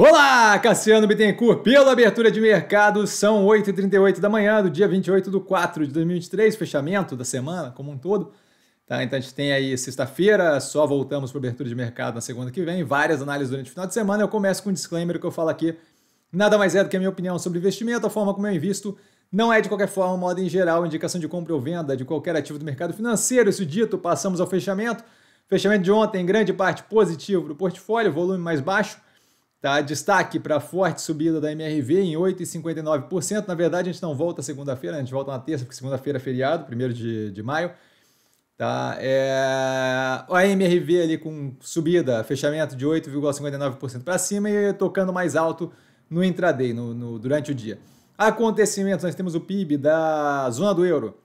Olá, Cassiano Bittencourt, pela abertura de mercado, são 8h38 da manhã do dia 28 de 4 de 2023, fechamento da semana como um todo. Tá, então a gente tem aí sexta-feira, só voltamos para abertura de mercado na segunda que vem, várias análises durante o final de semana. Eu começo com um disclaimer que eu falo aqui, nada mais é do que a minha opinião sobre investimento, a forma como eu invisto não é de qualquer forma, modo em geral, indicação de compra ou venda de qualquer ativo do mercado financeiro. Isso dito, passamos ao fechamento. Fechamento de ontem, grande parte positivo do portfólio, volume mais baixo Tá? Destaque para a forte subida da MRV em 8,59%. Na verdade, a gente não volta segunda-feira, né? a gente volta na terça, porque segunda-feira é feriado, 1 de, de maio. Tá? É... A MRV ali com subida, fechamento de 8,59% para cima e tocando mais alto no intraday, no, no, durante o dia. Acontecimentos, nós temos o PIB da zona do euro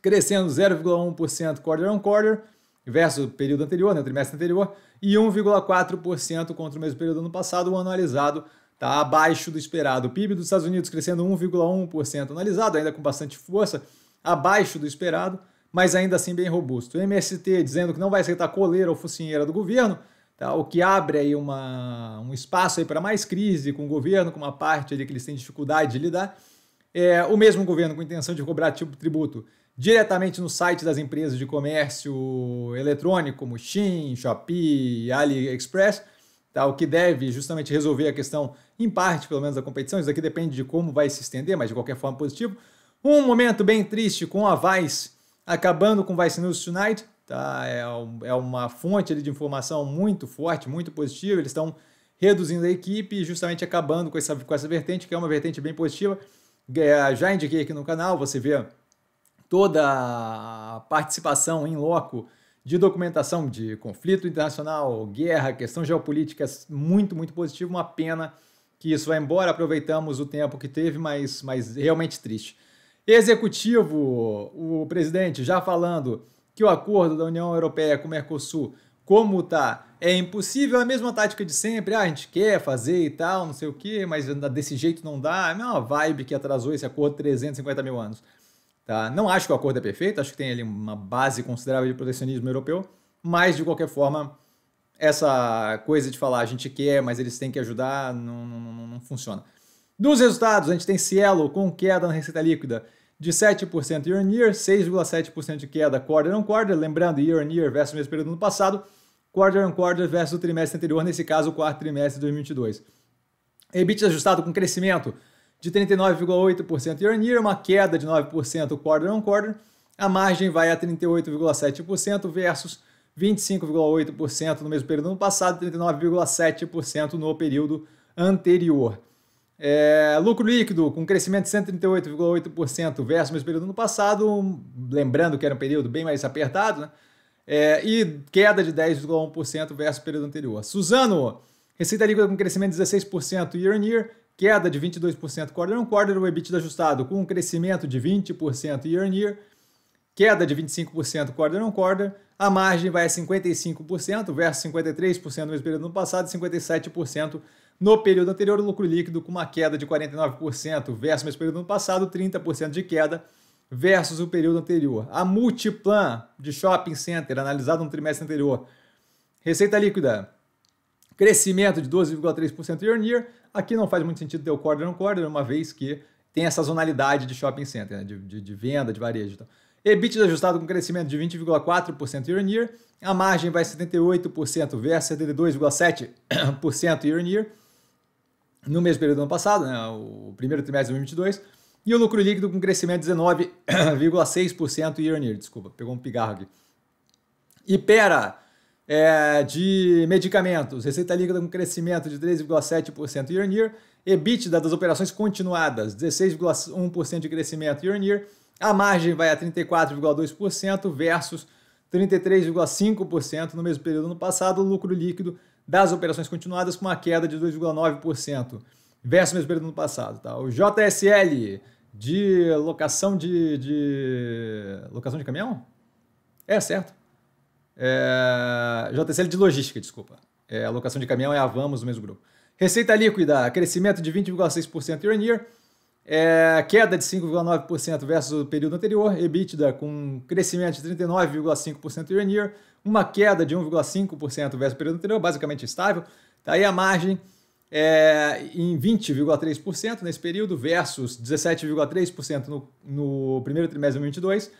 crescendo 0,1% quarter on quarter versus o período anterior, né, o trimestre anterior, e 1,4% contra o mesmo período do ano passado, o analisado está abaixo do esperado. O PIB dos Estados Unidos crescendo 1,1% analisado ainda com bastante força, abaixo do esperado, mas ainda assim bem robusto. O MST dizendo que não vai aceitar coleira ou focinheira do governo, tá? o que abre aí uma, um espaço para mais crise com o governo, com uma parte ali que eles têm dificuldade de lidar. É, o mesmo governo com intenção de cobrar tipo tributo diretamente no site das empresas de comércio eletrônico, como Shein, Shopee, AliExpress, tá? o que deve justamente resolver a questão, em parte, pelo menos, da competição. Isso aqui depende de como vai se estender, mas de qualquer forma positivo. Um momento bem triste com a Vice acabando com o Vice News Tonight. Tá? É, é uma fonte ali, de informação muito forte, muito positiva. Eles estão reduzindo a equipe e justamente acabando com essa, com essa vertente, que é uma vertente bem positiva. É, já indiquei aqui no canal, você vê toda a participação em loco de documentação de conflito internacional, guerra, questão geopolítica, muito, muito positivo. Uma pena que isso vai embora, aproveitamos o tempo que teve, mas, mas realmente triste. Executivo, o presidente já falando que o acordo da União Europeia com o Mercosul, como tá, é impossível, a mesma tática de sempre, ah, a gente quer fazer e tal, não sei o quê, mas desse jeito não dá, é a mesma vibe que atrasou esse acordo 350 mil anos. Tá? Não acho que o acordo é perfeito, acho que tem ali uma base considerável de protecionismo europeu, mas de qualquer forma, essa coisa de falar a gente quer, mas eles têm que ajudar, não, não, não funciona. Dos resultados, a gente tem Cielo com queda na receita líquida de 7% year on year, 6,7% de queda quarter on quarter, lembrando year on year versus o mesmo período do ano passado, quarter on quarter versus o trimestre anterior, nesse caso o quarto trimestre de 2022. EBITDA ajustado com crescimento de 39,8% year on year, uma queda de 9% quarter on quarter. A margem vai a 38,7% versus 25,8% no mesmo período do ano passado, 39,7% no período anterior. É, lucro líquido com crescimento de 138,8% versus o mesmo período do ano passado, lembrando que era um período bem mais apertado, né? É, e queda de 10,1% versus o período anterior. Suzano, receita líquida com crescimento de 16% year on year, queda de 22% quarter on quarter, o EBITDA ajustado com um crescimento de 20% year on year, queda de 25% quarter on quarter, a margem vai a 55% versus 53% no mesmo período no passado e 57% no período anterior, o lucro líquido com uma queda de 49% versus o mesmo período no passado, 30% de queda versus o período anterior. A Multiplan de Shopping Center, analisada no trimestre anterior, receita líquida Crescimento de 12,3% year on year. Aqui não faz muito sentido ter o quarter on quarter, uma vez que tem essa zonalidade de shopping center, né? de, de, de, venda, de varejo. Então. EBITDA ajustado com crescimento de 20,4% year on year. A margem vai 78% versus 72,7% year on year. No mesmo período do ano passado, né? o primeiro trimestre de 2022. E o lucro líquido com crescimento de 19,6% year on year. Desculpa, pegou um pigarro aqui. pera é, de medicamentos, receita líquida com crescimento de 3,7% year on year, EBITDA das operações continuadas, 16,1% de crescimento year on year, a margem vai a 34,2% versus 33,5% no mesmo período do ano passado, o lucro líquido das operações continuadas com uma queda de 2,9% versus o mesmo período do ano passado. Tá? O JSL de locação de, de... locação de caminhão? É, certo. É, JCL de logística, desculpa. É, alocação de caminhão é a Vamos, o mesmo grupo. Receita líquida, crescimento de 20,6% year on year, é, queda de 5,9% versus o período anterior, EBITDA com crescimento de 39,5% year on year, uma queda de 1,5% versus o período anterior, basicamente estável. Tá aí a margem é, em 20,3% nesse período versus 17,3% no, no primeiro trimestre de 2022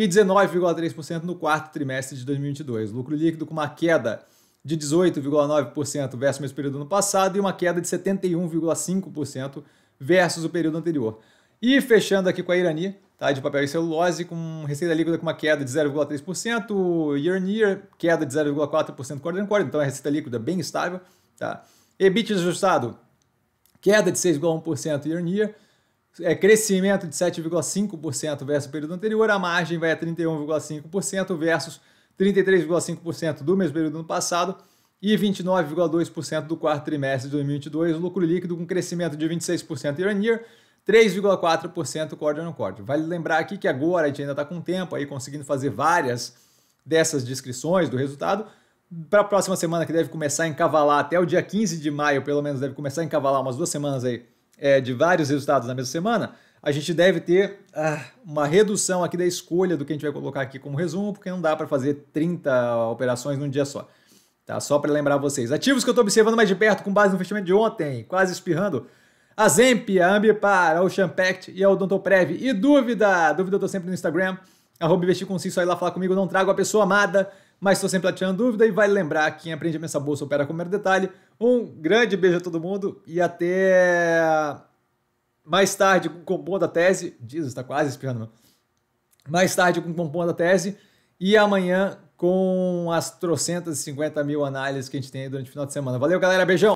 e 19,3% no quarto trimestre de 2022. Lucro líquido com uma queda de 18,9% versus o mesmo período no passado e uma queda de 71,5% versus o período anterior. E fechando aqui com a Irani, tá, de papel e celulose, com receita líquida com uma queda de 0,3%, year on year, queda de 0,4% quarter on quarter, então a é receita líquida bem estável. Tá. EBIT ajustado, queda de 6,1% year on year, é, crescimento de 7,5% versus o período anterior, a margem vai a 31,5% versus 33,5% do mesmo período do ano passado e 29,2% do quarto trimestre de 2022, lucro líquido com crescimento de 26% year on year, 3,4% quarter on quarter. Vale lembrar aqui que agora a gente ainda está com tempo aí conseguindo fazer várias dessas descrições do resultado, para a próxima semana que deve começar a encavalar até o dia 15 de maio, pelo menos deve começar a encavalar umas duas semanas aí é, de vários resultados na mesma semana, a gente deve ter ah, uma redução aqui da escolha do que a gente vai colocar aqui como resumo, porque não dá para fazer 30 operações num dia só. Tá? Só para lembrar vocês. Ativos que eu estou observando mais de perto com base no fechamento de ontem, quase espirrando. A Zemp, a Ambipar, a Ocean Pact e a Odontoprev. E dúvida? Dúvida eu estou sempre no Instagram, arroba investir com si, só ir lá falar comigo, não trago a pessoa amada, mas estou sempre lá tirando dúvida e vale lembrar, quem aprende a pensar bolsa opera com o mero detalhe, um grande beijo a todo mundo e até mais tarde com o Compondo da Tese. Jesus, está quase esperando, Mais tarde com o Compondo da Tese e amanhã com as trocentas e cinquenta mil análises que a gente tem durante o final de semana. Valeu, galera. Beijão!